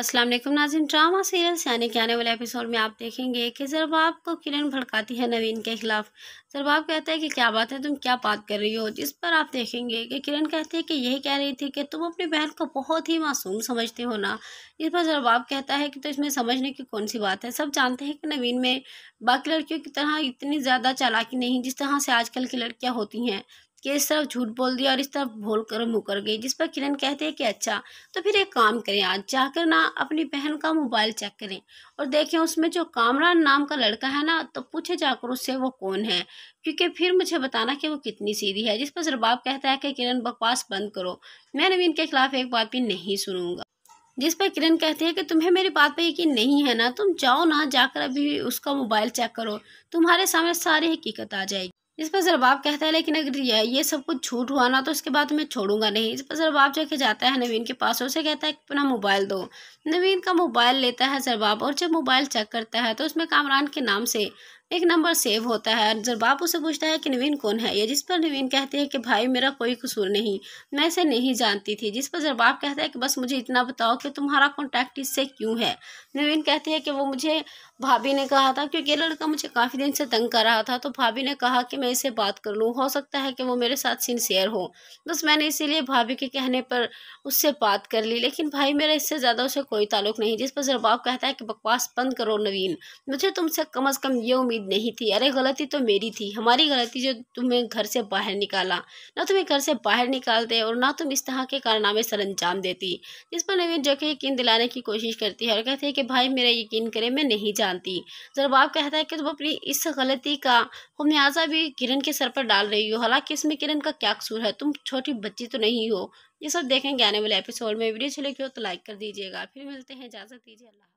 अस्सलाम वालेकुम नाजिन drama serial से आने के आने वाले एपिसोड में आप देखेंगे कि जरबाब को किरण भड़काती है नवीन के खिलाफ जरबाब कहता है कि क्या बात है तुम क्या बात कर रही हो जिस पर आप देखेंगे कि किरण कहते हैं कि यही कह रही थी कि तुम अपनी बहन को बहुत ही मासूम समझते हो ना इस पर जरबाब कहता है कि तो इसमें समझने की कौन सी बात है सब जानते हैं कि नवीन में बाकी लड़कियों की तरह इतनी ज़्यादा चालाकी नहीं जिस तरह से आजकल की लड़कियाँ होती हैं कि इस तरफ झूठ बोल दिया और इस तरफ भोल कर मुँह कर गई जिस पर किरण कहते हैं कि अच्छा तो फिर एक काम करें आज जाकर ना अपनी बहन का मोबाइल चेक करें और देखें उसमें जो कामरान नाम का लड़का है ना तो पूछे जाकर उससे वो कौन है क्योंकि फिर मुझे बताना कि वो कितनी सीधी है जिस पर सरबाब कहता है कि किरण बकवास बंद करो मैं नवीन के खिलाफ एक बात भी नहीं सुनूंगा जिस पर किरण कहते हैं कि तुम्हें मेरी बात पर यकीन नहीं है ना तुम जाओ ना जाकर अभी उसका मोबाइल चेक करो तुम्हारे सामने सारी हकीकत आ जाएगी इस पर जरबाब कहता है लेकिन अगर ये ये सब कुछ झूठ हुआ ना तो उसके बाद मैं छोड़ूंगा नहीं इस पर जरबाब जाके जाता है नवीन के पास उसे कहता है अपना मोबाइल दो नवीन का मोबाइल लेता है जरबाब और जब मोबाइल चेक करता है तो उसमें कामरान के नाम से एक नंबर सेव होता है बाप उसे पूछता है कि नवीन कौन है ये जिस पर नवीन कहते हैं कि भाई मेरा कोई कसूर नहीं मैं इसे नहीं जानती थी जिस पर जरबाब कहता है कि बस मुझे इतना बताओ कि तुम्हारा कॉन्टैक्ट इससे क्यों है नवीन कहते हैं कि वो मुझे भाभी ने कहा था क्योंकि ये लड़का मुझे काफ़ी दिन से तंग कर रहा था तो भाभी ने कहा कि मैं इसे बात कर लूँ हो सकता है कि वो मेरे साथ सिंसियर हो बस मैंने इसीलिए भाभी के कहने पर उससे बात कर ली लेकिन भाई मेरा इससे ज़्यादा उसे कोई ताल्लुक नहीं जिस पर जरबाब कहता है कि बकवास बंद करो नवीन मुझे तुमसे कम अज़ कम ये उम्मीद गलती नहीं थी अरे गलती तो मेरी थी हमारी गलती जो तुम्हें घर से बाहर निकाला ना तुम्हें घर से बाहर निकालते और ना तुम इस तरह के कारनामे सर अंजाम देती जिस पर नवीन जो कि यकीन दिलाने की कोशिश करती है और कहती है कि भाई मेरा यकीन करे मैं नहीं जानती जरबाब कहता है कि तुम अपनी इस गलती का खुमियाजा भी किरण के सर पर डाल रही हो हालांकि इसमें किरण का क्या कसूर है तुम छोटी बच्ची तो नहीं हो ये सब देखेंगे आने वाले एपिसोड में वीडियो अच्छी लगी हो तो लाइक कर दीजिएगा फिर मिलते हैं इजाज़त दीजिए अल्लाह